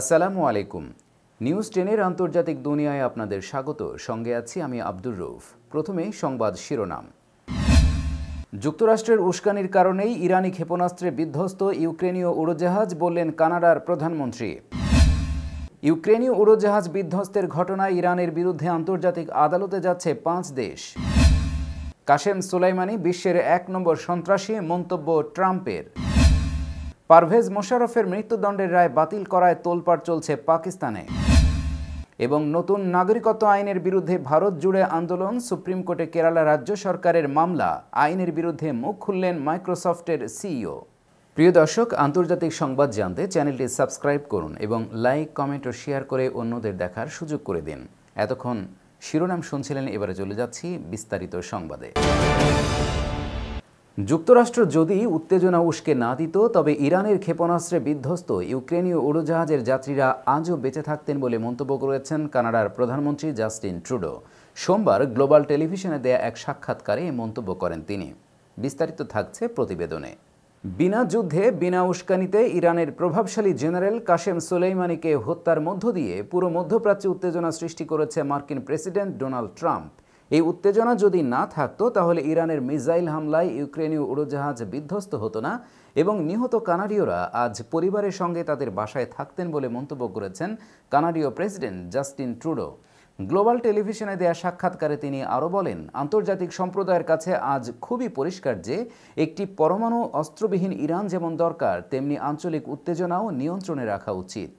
আসসালামু আলাইকুম নিউজ টেনের আন্তর্জাতিক দুনিয়ায় আপনাদের স্বাগত সঙ্গে আছি আমি আব্দুর রৌফ প্রথমে সংবাদ শিরোনাম যুক্তরাষ্ট্রের উস্কানির কারণেই ইরানি ক্ষেপণাস্ত্রে বিধ্বস্ত ইউক্রেনীয় উড়োজাহাজ বললেন কানাডার প্রধানমন্ত্রী ইউক্রেনীয় উড়োজাহাজ বিধ্বস্তের ঘটনায় ইরানের বিরুদ্ধে আন্তর্জাতিক আদালতে যাচ্ছে পাঁচ দেশ কাশেম সুলাইমানি বিশ্বের এক নম্বর সন্ত্রাসী মন্তব্য ট্রাম্পের পারভেজ মোশারফের মৃত্যুদণ্ডের রায় বাতিল করায় তোলপাড় চলছে পাকিস্তানে এবং নতুন নাগরিকত্ব আইনের বিরুদ্ধে ভারত জুড়ে আন্দোলন সুপ্রিম কোর্টে কেরালা রাজ্য সরকারের মামলা আইনের বিরুদ্ধে মুখ খুললেন মাইক্রোসফটের সিইও প্রিয় দর্শক আন্তর্জাতিক সংবাদ জানতে চ্যানেলটি সাবস্ক্রাইব করুন এবং লাইক কমেন্ট ও শেয়ার করে অন্যদের দেখার সুযোগ করে দিন এতক্ষণ শিরোনাম শুনছিলেন এবারে চলে যাচ্ছি বিস্তারিত সংবাদে যুক্তরাষ্ট্র যদি উত্তেজনা উস্কে না দিত তবে ইরানের ক্ষেপণাস্ত্রে বিধ্বস্ত ইউক্রেনীয় উড়োজাহাজের যাত্রীরা আজও বেঁচে থাকতেন বলে মন্তব্য করেছেন কানাডার প্রধানমন্ত্রী জাস্টিন ট্রুডো সোমবার গ্লোবাল টেলিভিশনে দেয়া এক সাক্ষাৎকারে এ মন্তব্য করেন তিনি বিস্তারিত থাকছে প্রতিবেদনে বিনা যুদ্ধে বিনা উস্কানিতে ইরানের প্রভাবশালী জেনারেল কাশেম সোলেইমানিকে হত্যার মধ্য দিয়ে পুরো মধ্যপ্রাচ্যে উত্তেজনা সৃষ্টি করেছে মার্কিন প্রেসিডেন্ট ডোনাল্ড ট্রাম্প এই উত্তেজনা যদি না থাকতো তাহলে ইরানের মিসাইল হামলায় ইউক্রেনীয় উড়োজাহাজ বিধ্বস্ত হতো না এবং নিহত কানাডীয়রা আজ পরিবারের সঙ্গে তাদের বাসায় থাকতেন বলে মন্তব্য করেছেন কানাডীয় প্রেসিডেন্ট জাস্টিন ট্রুডো গ্লোবাল টেলিভিশনে দেয়া সাক্ষাৎকারে তিনি আরও বলেন আন্তর্জাতিক সম্প্রদায়ের কাছে আজ খুবই পরিষ্কার যে একটি পরমাণু অস্ত্রবিহীন ইরান যেমন দরকার তেমনি আঞ্চলিক উত্তেজনাও নিয়ন্ত্রণে রাখা উচিত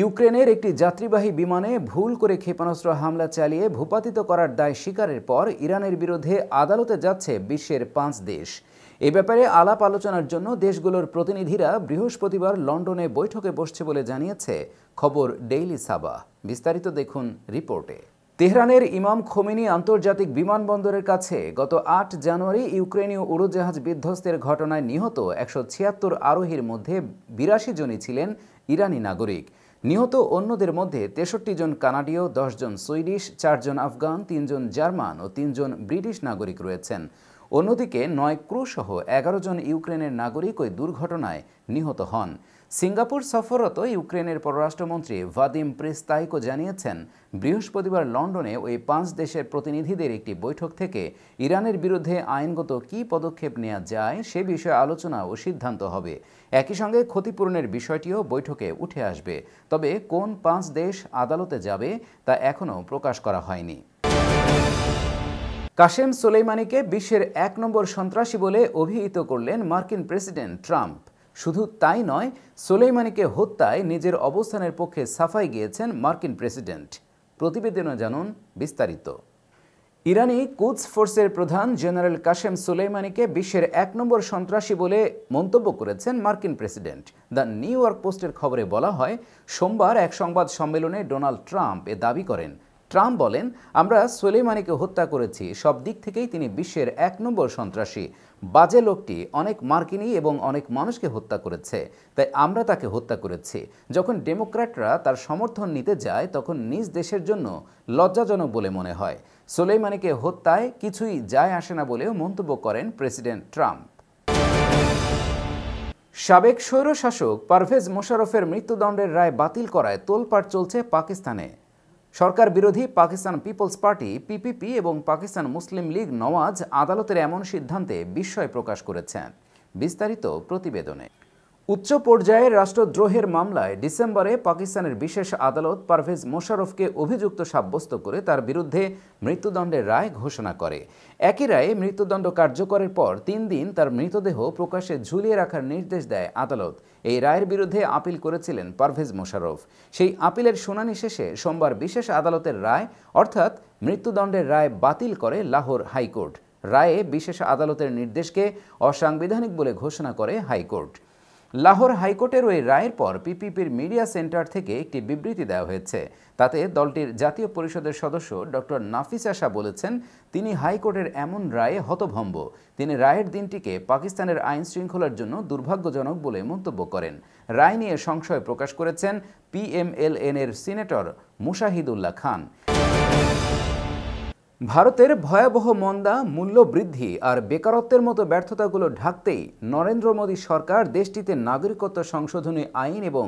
ইউক্রেনের একটি যাত্রীবাহী বিমানে ভুল করে ক্ষেপণাস্ত্র হামলা চালিয়ে ভূপাতিত করার দায় স্বীকারের পর ইরানের বিরুদ্ধে আদালতে যাচ্ছে বিশ্বের পাঁচ দেশ এ ব্যাপারে আলাপ আলোচনার জন্য দেশগুলোর প্রতিনিধিরা বৃহস্পতিবার লন্ডনে বৈঠকে বসছে বলে জানিয়েছে খবর ডেইলি সাবা বিস্তারিত দেখুন রিপোর্টে তেহরানের ইমাম খোমেনি আন্তর্জাতিক বিমানবন্দরের কাছে গত আট জানুয়ারি ইউক্রেনীয় উড়োজাহাজ বিধ্বস্তের ঘটনায় নিহত একশো ছিয়াত্তর আরোহীর মধ্যে বিরাশি জনই ছিলেন ইরানি নাগরিক নিহত অন্যদের মধ্যে তেষট্টি জন কানাডীয় দশজন সুইডিশ চারজন আফগান তিনজন জার্মান ও তিনজন ব্রিটিশ নাগরিক রয়েছেন অন্যদিকে নয় ক্রু সহ এগারো জন ইউক্রেনের নাগরিক ওই দুর্ঘটনায় নিহত হন সিঙ্গাপুর সফররত ইউক্রেনের পররাষ্ট্রমন্ত্রী ভাদিম প্রিস্তাইকো জানিয়েছেন বৃহস্পতিবার লন্ডনে ওই পাঁচ দেশের প্রতিনিধিদের একটি বৈঠক থেকে ইরানের বিরুদ্ধে আইনগত কি পদক্ষেপ নেওয়া যায় সে বিষয়ে আলোচনা ও সিদ্ধান্ত হবে একই সঙ্গে ক্ষতিপূরণের বিষয়টিও বৈঠকে উঠে আসবে তবে কোন পাঁচ দেশ আদালতে যাবে তা এখনও প্রকাশ করা হয়নি কাশেম সোলেইমানিকে বিশ্বের এক নম্বর সন্ত্রাসী বলে অভিহিত করলেন মার্কিন প্রেসিডেন্ট ট্রাম্প শুধু তাই নয় সোলেইমানিকে হত্যায় নিজের অবস্থানের পক্ষে সাফাই গিয়েছেন মার্কিন প্রেসিডেন্ট প্রতিবেদনে জানুন বিস্তারিত ইরানি কুদস ফোর্সের প্রধান জেনারেল কাশেম সুলেইমানিকে বিশ্বের এক নম্বর সন্ত্রাসী বলে মন্তব্য করেছেন মার্কিন প্রেসিডেন্ট দ্য নিউ ইয়র্ক পোস্টের খবরে বলা হয় সোমবার এক সংবাদ সম্মেলনে ডোনাল্ড ট্রাম্প এ দাবি করেন ট্রাম্প বলেন আমরা সোলেমানিকে হত্যা করেছি সব দিক থেকেই তিনি বিশ্বের এক নম্বর সন্ত্রাসী বাজে লোকটি অনেক মার্কিনী এবং অনেক মানুষকে হত্যা করেছে তাই আমরা তাকে হত্যা করেছি যখন ডেমোক্র্যাটরা তার সমর্থন নিতে যায় তখন নিজ দেশের জন্য লজ্জাজনক বলে মনে হয় সোলেমানিকে হত্যায় কিছুই যায় আসে না বলেও মন্তব্য করেন প্রেসিডেন্ট ট্রাম্প সাবেক স্বৈরশাসক পারভেজ মোশারফের মৃত্যুদণ্ডের রায় বাতিল করায় তোলপাড় চলছে পাকিস্তানে সরকার বিরোধী পাকিস্তান পিপলস পার্টি পিপিপি এবং পাকিস্তান মুসলিম লীগ নওয়াজ আদালতের এমন সিদ্ধান্তে বিস্ময় প্রকাশ করেছেন বিস্তারিত প্রতিবেদনে উচ্চ পর্যায়ের রাষ্ট্রদ্রোহের মামলায় ডিসেম্বরে পাকিস্তানের বিশেষ আদালত পারভেজ মোশারফকে অভিযুক্ত সাব্যস্ত করে তার বিরুদ্ধে মৃত্যুদণ্ডের রায় ঘোষণা করে একই রায়ে মৃত্যুদণ্ড কার্যকরের পর তিন দিন তার মৃতদেহ প্রকাশ্যে ঝুলিয়ে রাখার নির্দেশ দেয় আদালত এই রায়ের বিরুদ্ধে আপিল করেছিলেন পারভেজ মোশারফ সেই আপিলের শুনানি শেষে সোমবার বিশেষ আদালতের রায় অর্থাৎ মৃত্যুদণ্ডের রায় বাতিল করে লাহোর হাইকোর্ট রায়ে বিশেষ আদালতের নির্দেশকে অসাংবিধানিক বলে ঘোষণা করে হাইকোর্ট লাহোর হাইকোর্টের ওই রায়ের পর পিপিপির মিডিয়া সেন্টার থেকে একটি বিবৃতি দেওয়া হয়েছে তাতে দলটির জাতীয় পরিষদের সদস্য ডক্টর নাফিস আশা বলেছেন তিনি হাইকোর্টের এমন রায়ে হতভম্ব তিনি রায়ের দিনটিকে পাকিস্তানের আইন শৃঙ্খলার জন্য দুর্ভাগ্যজনক বলে মন্তব্য করেন রায় নিয়ে সংশয় প্রকাশ করেছেন পিএমএলএন এর সিনেটর মুশাহিদুল্লাহ খান ভারতের ভয়াবহ মন্দা মূল্যবৃদ্ধি আর বেকারত্বের মতো ব্যর্থতাগুলো ঢাকতেই নরেন্দ্র মোদী সরকার দেশটিতে নাগরিকত্ব সংশোধনী আইন এবং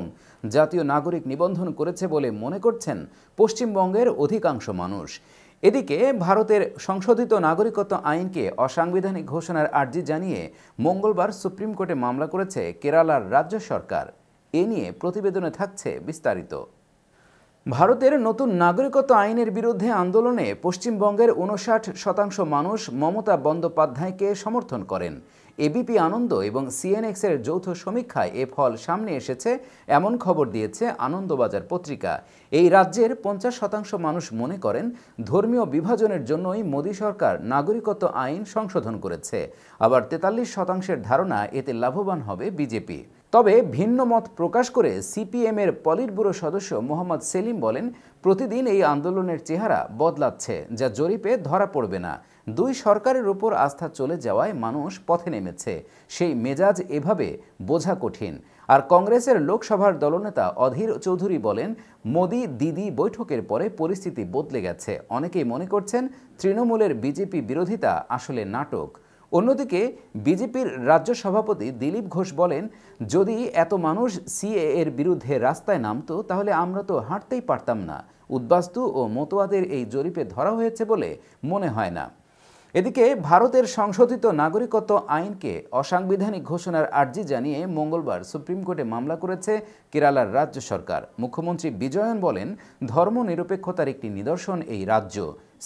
জাতীয় নাগরিক নিবন্ধন করেছে বলে মনে করছেন পশ্চিমবঙ্গের অধিকাংশ মানুষ এদিকে ভারতের সংশোধিত নাগরিকত্ব আইনকে অসাংবিধানিক ঘোষণার আর্জি জানিয়ে মঙ্গলবার সুপ্রিম কোর্টে মামলা করেছে কেরালার রাজ্য সরকার এ নিয়ে প্রতিবেদনে থাকছে বিস্তারিত ভারতের নতুন নাগরিকত্ব আইনের বিরুদ্ধে আন্দোলনে পশ্চিমবঙ্গের উনষাট শতাংশ মানুষ মমতা বন্দ্যোপাধ্যায়কে সমর্থন করেন এবিপি আনন্দ এবং সিএনএক্সের যৌথ সমীক্ষায় এ ফল সামনে এসেছে এমন খবর দিয়েছে আনন্দবাজার পত্রিকা এই রাজ্যের পঞ্চাশ শতাংশ মানুষ মনে করেন ধর্মীয় বিভাজনের জন্যই মোদী সরকার নাগরিকত্ব আইন সংশোধন করেছে আবার তেতাল্লিশ শতাংশের ধারণা এতে লাভবান হবে বিজেপি তবে ভিন্ন মত প্রকাশ করে সিপিএমের পলিট ব্যুরো সদস্য মোহাম্মদ সেলিম বলেন প্রতিদিন এই আন্দোলনের চেহারা বদলাচ্ছে যা জরিপে ধরা পড়বে না দুই সরকারের উপর আস্থা চলে যাওয়ায় মানুষ পথে নেমেছে সেই মেজাজ এভাবে বোঝা কঠিন আর কংগ্রেসের লোকসভার দলনেতা অধীর চৌধুরী বলেন মোদি দিদি বৈঠকের পরে পরিস্থিতি বদলে গেছে অনেকেই মনে করছেন তৃণমূলের বিজেপি বিরোধিতা আসলে নাটক অন্যদিকে বিজেপির রাজ্য সভাপতি দিলীপ ঘোষ বলেন যদি এত মানুষ সিএ এর বিরুদ্ধে রাস্তায় নামত তাহলে আমরা তো হাঁটতেই পারতাম না উদ্বাস্তু ও মতোয়াদের এই জরিপে ধরা হয়েছে বলে মনে হয় না এদিকে ভারতের সংশোধিত নাগরিকত্ব আইনকে অসাংবিধানিক ঘোষণার আর্জি জানিয়ে মঙ্গলবার সুপ্রিম কোর্টে মামলা করেছে কেরালার রাজ্য সরকার মুখ্যমন্ত্রী বিজয়ন বলেন ধর্মনিরপেক্ষতার একটি নিদর্শন এই রাজ্য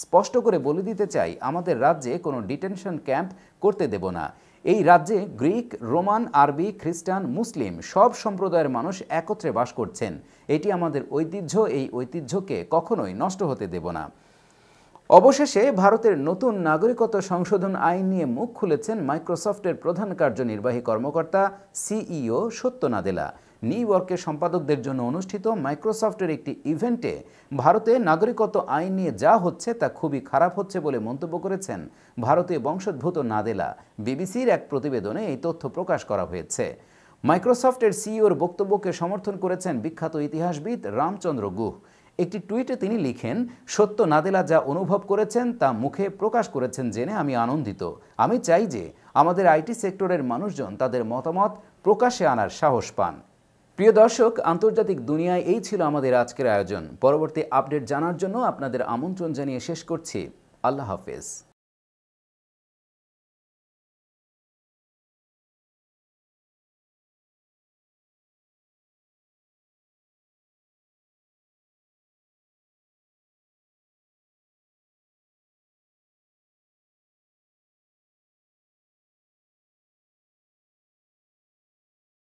স্পষ্ট করে বলে দিতে চাই আমাদের রাজ্যে কোনো ডিটেনশন ক্যাম্প করতে দেব না এই রাজ্যে গ্রিক রোমান আরবি খ্রিস্টান মুসলিম সব সম্প্রদায়ের মানুষ একত্রে বাস করছেন এটি আমাদের ঐতিহ্য এই ঐতিহ্যকে কখনোই নষ্ট হতে দেব না অবশেষে ভারতের নতুন নাগরিকত্ব সংশোধন আইন নিয়ে মুখ খুলেছেন মাইক্রোসফটের প্রধান কার্যনির্বাহী কর্মকর্তা সিইও সত্যনাদেলা নিউ ইয়র্কের সম্পাদকদের জন্য অনুষ্ঠিত মাইক্রোসফটের একটি ইভেন্টে ভারতে নাগরিকত্ব আইন নিয়ে যা হচ্ছে তা খুবই খারাপ হচ্ছে বলে মন্তব্য করেছেন ভারতীয় বংশোদ্ভূত নাদেলা বিবিসির এক প্রতিবেদনে এই তথ্য প্রকাশ করা হয়েছে মাইক্রোসফটের সিইওর e বক্তব্যকে সমর্থন করেছেন বিখ্যাত ইতিহাসবিদ রামচন্দ্র গুহ একটি টুইটে তিনি লিখেন সত্য নাদেলা যা অনুভব করেছেন তা মুখে প্রকাশ করেছেন জেনে আমি আনন্দিত আমি চাই যে আমাদের আইটি সেক্টরের মানুষজন তাদের মতামত প্রকাশে আনার সাহস পান প্রিয় দর্শক আন্তর্জাতিক দুনিয়ায় এই ছিল আমাদের আজকের আয়োজন পরবর্তী আপডেট জানার জন্য আপনাদের আমন্ত্রণ জানিয়ে শেষ করছি আল্লাহ হাফেজ